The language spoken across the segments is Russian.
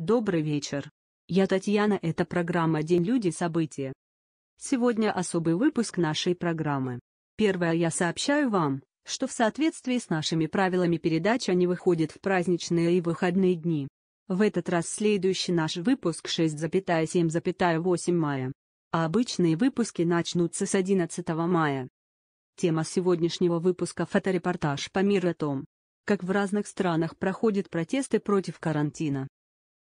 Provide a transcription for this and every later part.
Добрый вечер. Я Татьяна, это программа «День люди. События». Сегодня особый выпуск нашей программы. Первое я сообщаю вам, что в соответствии с нашими правилами передача не выходит в праздничные и выходные дни. В этот раз следующий наш выпуск 6,7,8 мая. А обычные выпуски начнутся с 11 мая. Тема сегодняшнего выпуска фоторепортаж по миру о том, как в разных странах проходят протесты против карантина.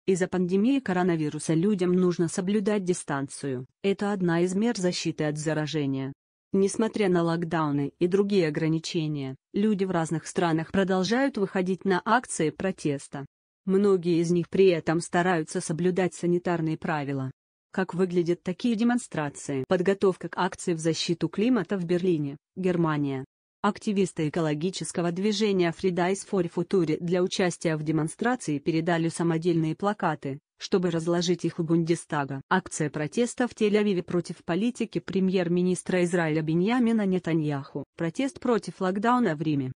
Из-за пандемии коронавируса людям нужно соблюдать дистанцию. Это одна из мер защиты от заражения. Несмотря на локдауны и другие ограничения, люди в разных странах продолжают выходить на акции протеста. Многие из них при этом стараются соблюдать санитарные правила. Как выглядят такие демонстрации? Подготовка к акции в защиту климата в Берлине, Германия. Активисты экологического движения Fridays for Future для участия в демонстрации передали самодельные плакаты, чтобы разложить их у Бундестага. Акция протеста в Тель-Авиве против политики премьер-министра Израиля Беньямина Нетаньяху. Протест против локдауна в Риме.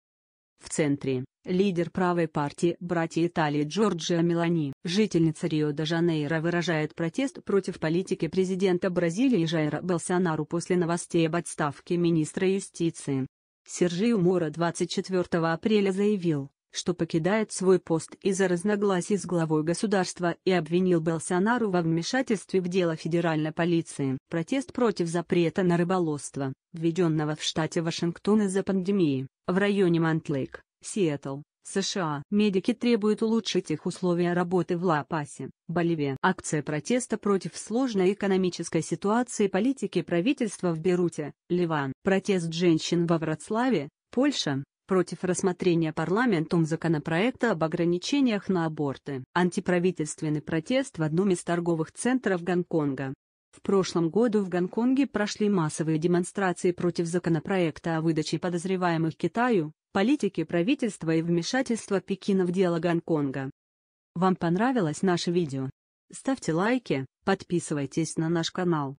В центре – лидер правой партии «Братья Италии» Джорджия Мелани. Жительница Рио-де-Жанейро выражает протест против политики президента Бразилии Жайра Белсонару после новостей об отставке министра юстиции. Сержио Мора 24 апреля заявил, что покидает свой пост из-за разногласий с главой государства и обвинил Белсонару во вмешательстве в дело федеральной полиции. Протест против запрета на рыболовство, введенного в штате Вашингтон из-за пандемии, в районе Монтлейк, Сиэтл, США. Медики требуют улучшить их условия работы в Ла-Пасе, Боливия. Акция протеста против сложной экономической ситуации политики правительства в Беруте, Ливан. Протест женщин во Вроцлаве, Польша против рассмотрения парламентом законопроекта об ограничениях на аборты. Антиправительственный протест в одном из торговых центров Гонконга. В прошлом году в Гонконге прошли массовые демонстрации против законопроекта о выдаче подозреваемых Китаю, политики правительства и вмешательства Пекина в дело Гонконга. Вам понравилось наше видео? Ставьте лайки, подписывайтесь на наш канал.